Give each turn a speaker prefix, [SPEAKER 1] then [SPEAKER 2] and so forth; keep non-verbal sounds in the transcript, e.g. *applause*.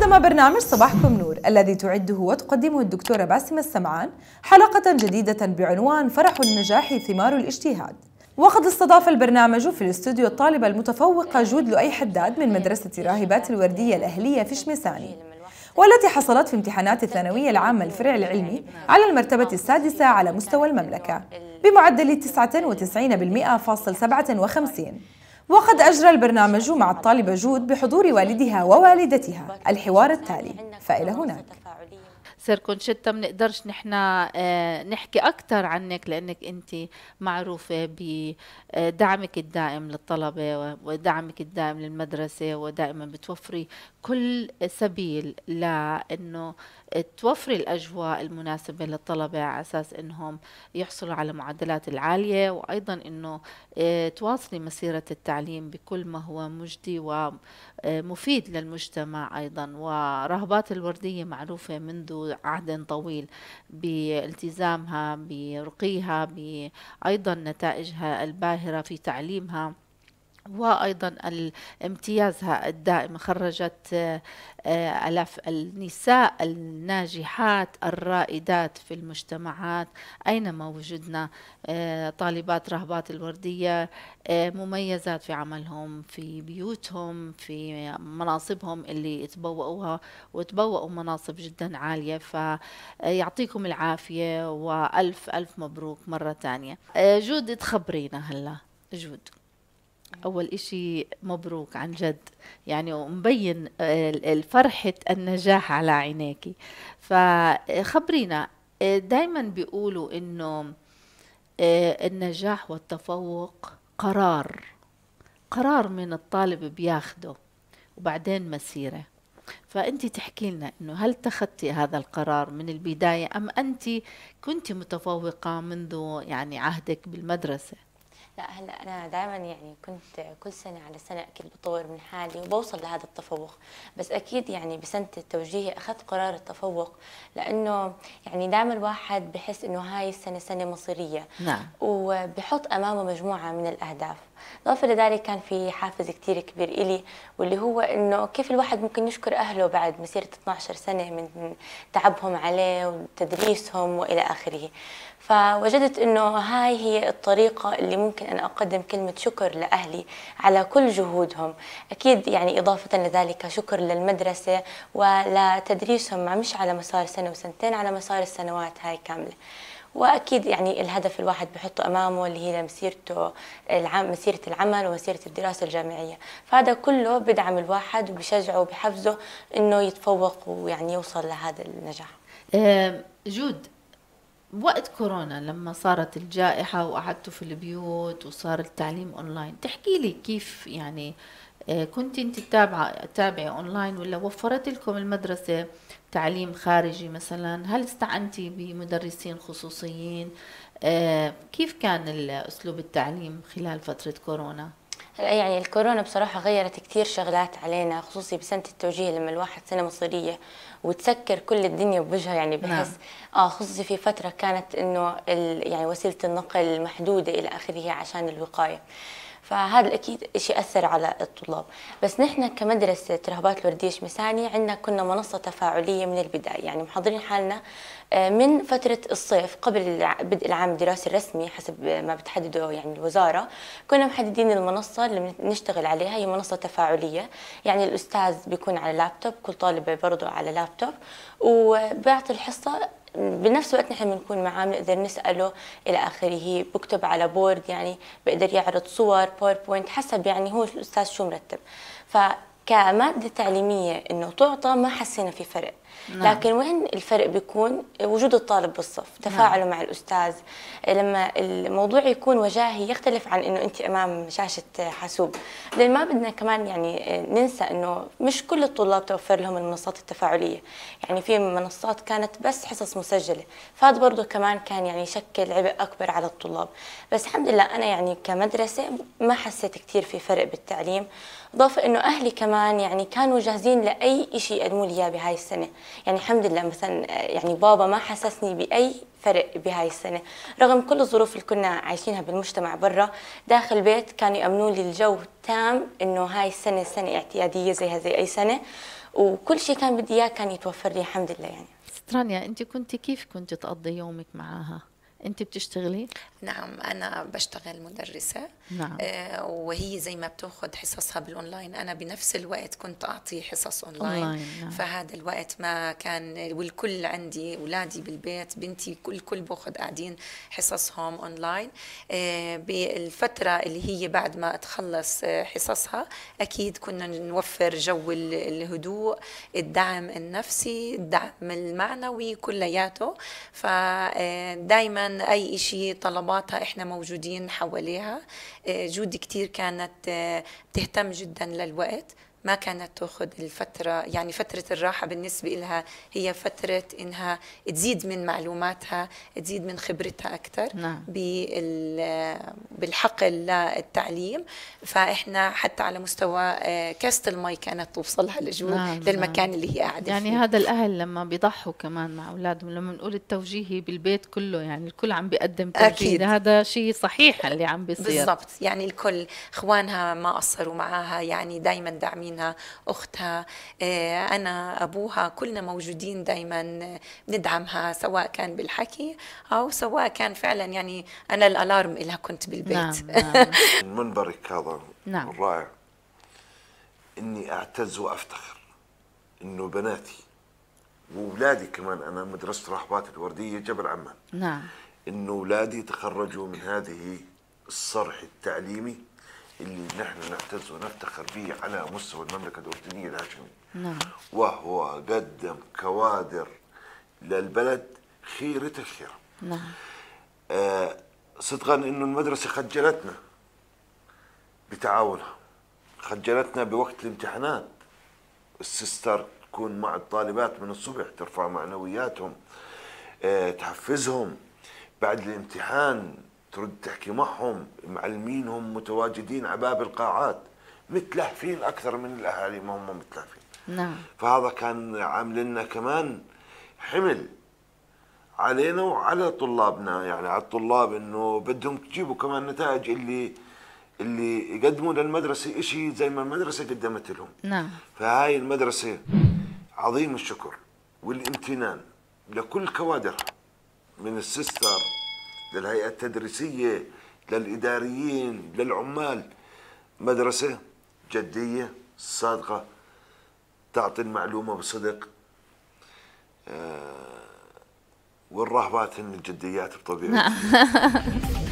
[SPEAKER 1] قدم برنامج صباحكم نور الذي تعده وتقدمه الدكتورة باسمة السمعان حلقة جديدة بعنوان فرح النجاح ثمار الاجتهاد وقد استضاف البرنامج في الاستوديو الطالبة المتفوقة جود لؤي حداد من مدرسة راهبات الوردية الأهلية في شمساني والتي حصلت في امتحانات الثانوية العامة الفرع العلمي على المرتبة السادسة على مستوى المملكة بمعدل 99.57 وقد أجرى البرنامج مع الطالبة جود بحضور والدها ووالدتها الحوار التالي فإلى هناك
[SPEAKER 2] سير كونشيتا بنقدرش نحن آه، نحكي اكثر عنك لانك انت معروفه بدعمك الدائم للطلبه ودعمك الدائم للمدرسه ودائما بتوفري كل سبيل لانه توفري الاجواء المناسبه للطلبه على اساس انهم يحصلوا على معدلات العاليه وايضا انه آه، تواصلي مسيره التعليم بكل ما هو مجدي و آه، مفيد للمجتمع أيضا ورهبات الوردية معروفة منذ عهد طويل بالتزامها برقيها بأيضا نتائجها الباهرة في تعليمها وأيضا امتيازها الدائم خرجت آه، آه، ألاف النساء الناجحات الرائدات في المجتمعات أينما وجدنا آه، طالبات رهبات الوردية مميزات في عملهم في بيوتهم في مناصبهم اللي تبوؤوها وتبوؤوا مناصب جدا عالية فيعطيكم العافية وألف ألف مبروك مرة تانية جود تخبرينا هلا جود أول إشي مبروك عن جد يعني ومبين الفرحة آه، النجاح على عينيك فخبرينا آه، دايما بيقولوا إنه آه، النجاح والتفوق قرار قرار من الطالب بياخده وبعدين مسيرة فأنت تحكي لنا أنه هل اتخذتي هذا القرار من البداية أم أنت كنت متفوقة منذ يعني عهدك بالمدرسة
[SPEAKER 3] لا هلا انا دائما يعني كنت كل سنه على سنه اكيد بطور من حالي وبوصل لهذا التفوق بس اكيد يعني بسنه التوجيهي اخذت قرار التفوق لانه يعني دائما الواحد بحس انه هاي السنه سنه مصيريه نعم وبحط امامه مجموعه من الاهداف اضافه لذلك كان في حافز كثير كبير الي واللي هو انه كيف الواحد ممكن يشكر اهله بعد مسيره 12 سنه من تعبهم عليه وتدريسهم والى اخره فوجدت انه هاي هي الطريقه اللي ممكن أن أقدم كلمة شكر لأهلي على كل جهودهم أكيد يعني إضافة لذلك شكر للمدرسة ولتدريسهم مش على مسار سنة وسنتين على مسار السنوات هاي كاملة واكيد يعني الهدف الواحد بحطه امامه اللي هي مسيرته العام مسيره العمل ومسيره الدراسه الجامعيه فهذا كله بدعم الواحد وبشجعه وبحفزه انه يتفوق ويعني يوصل لهذا النجاح
[SPEAKER 2] آه، جود وقت كورونا لما صارت الجائحة وقعدتوا في البيوت وصار التعليم أونلاين تحكي لي كيف يعني آه، كنت أنت تتابعة تتابعي أونلاين ولا وفرت لكم المدرسة تعليم خارجي مثلا هل استعنتي بمدرسين خصوصيين آه، كيف كان أسلوب التعليم خلال فترة كورونا؟
[SPEAKER 3] يعني الكورونا بصراحة غيرت كثير شغلات علينا خصوصي بسنة التوجيه لما الواحد سنة مصيرية وتسكر كل الدنيا بوجهها يعني نعم. بحس نعم. آه خصوصي في فترة كانت إنه يعني وسيلة النقل محدودة إلى آخره عشان الوقاية فهذا اكيد شيء اثر على الطلاب بس نحن كمدرسه رهبات الورديه شمساني عندنا كنا منصه تفاعليه من البدايه يعني محضرين حالنا آه، من فتره الصيف قبل بدء العام الدراسي الرسمي حسب ما بتحدده يعني الوزاره كنا محددين المنصه اللي بنشتغل عليها هي منصه تفاعليه يعني الاستاذ بيكون على لابتوب كل طالب برضه على لابتوب وبيعطي الحصه بنفس الوقت نحن بنكون معاه بنقدر نساله الى اخره بكتب على بورد يعني بقدر يعرض صور باوربوينت حسب يعني هو الاستاذ شو مرتب ف كماده تعليميه انه تعطى ما حسينا في فرق نعم. لكن وين الفرق بيكون وجود الطالب بالصف نعم. تفاعله نعم. مع الاستاذ لما الموضوع يكون وجاهي يختلف عن انه انت امام شاشه حاسوب لان ما بدنا كمان يعني ننسى انه مش كل الطلاب توفر لهم المنصات التفاعليه يعني في منصات كانت بس حصص مسجله فهذا برضه كمان كان يعني يشكل عبء اكبر على الطلاب بس الحمد لله انا يعني كمدرسه ما حسيت كثير في فرق بالتعليم ضاف انه اهلي كمان كمان يعني كانوا جاهزين لاي شيء يقدموا لي اياه بهاي السنه يعني الحمد لله مثلا آه، يعني بابا ما حسسني باي فرق بهاي السنه رغم كل الظروف اللي كنا عايشينها بالمجتمع برا داخل البيت كانوا يامنوا لي الجو تام انه هاي السنه سنه اعتياديه زيها زي اي سنه وكل شيء كان بدي اياه كان يتوفر لي الحمد لله يعني
[SPEAKER 2] سترانيا انت كنت كيف كنت تقضي يومك معاها انت بتشتغلي نعم انا بشتغل مدرسه نعم. آه
[SPEAKER 1] وهي زي ما بتاخذ حصصها بالاونلاين انا بنفس الوقت كنت اعطي حصص اونلاين, أونلاين. نعم. فهذا الوقت ما كان والكل عندي اولادي بالبيت بنتي الكل باخذ قاعدين حصصهم اونلاين آه بالفتره اللي هي بعد ما تخلص آه، حصصها اكيد كنا نوفر جو الهدوء الدعم النفسي الدعم المعنوي كلياته فدائما آه، اي شيء طلباتها احنا موجودين حواليها آه، جودي كتير كانت آه، تهتم جدا للوقت ما كانت تاخذ الفتره يعني فتره الراحه بالنسبه لها هي فتره انها تزيد من معلوماتها تزيد من خبرتها اكثر نعم. بالحقل للتعليم فاحنا حتى على مستوى آه، كاسه المي كانت توصلها لجوا نعم. للمكان نعم. اللي هي قاعده يعني
[SPEAKER 2] فيه. هذا الاهل لما بيضحوا كمان مع اولادهم لما نقول التوجيهي بالبيت كله يعني الكل عم بيقدم توجيه أكيد. هذا شيء صحيح اللي عم بيصير بالضبط يعني الكل
[SPEAKER 1] اخوانها ما قصروا معاها يعني دائما داعمين عمينا اختها آه، انا ابوها كلنا موجودين دائما آه، ندعمها سواء كان بالحكي او سواء كان فعلا يعني انا الالارم لها كنت بالبيت نعم, نعم.
[SPEAKER 4] *laughs* منبرك هذا نعم. الرائع اني اعتز وافتخر انه بناتي واولادي كمان انا مدرسه رحبات الورديه جبل عمان نعم انه اولادي تخرجوا من هذه الصرح التعليمي اللي نحن نعتز ونفتخر به على مستوى المملكة الأردنية الهاشمية نعم. وهو قدم كوادر للبلد خيرة الخير نعم. آه صدقا أنه المدرسة خجلتنا بتعاونها خجلتنا بوقت الامتحانات السستر تكون مع الطالبات من الصبح ترفع معنوياتهم آه تحفزهم بعد الامتحان ترد تحكي معهم معلمينهم متواجدين على باب القاعات متلهفين اكثر من الاهالي ما هم متلهفين نعم فهذا كان عامل لنا كمان حمل علينا وعلى طلابنا يعني على الطلاب انه بدهم تجيبوا كمان نتائج اللي اللي يقدموا للمدرسه شيء زي ما المدرسه قدمت لهم نعم فهاي المدرسه عظيم الشكر والامتنان لكل كوادرها من السيستر للهيئة التدريسية للإداريين للعمال مدرسة جدية صادقة تعطي المعلومة بصدق آه، والرهبات هن الجديات بطبيعة نعم. *laughs*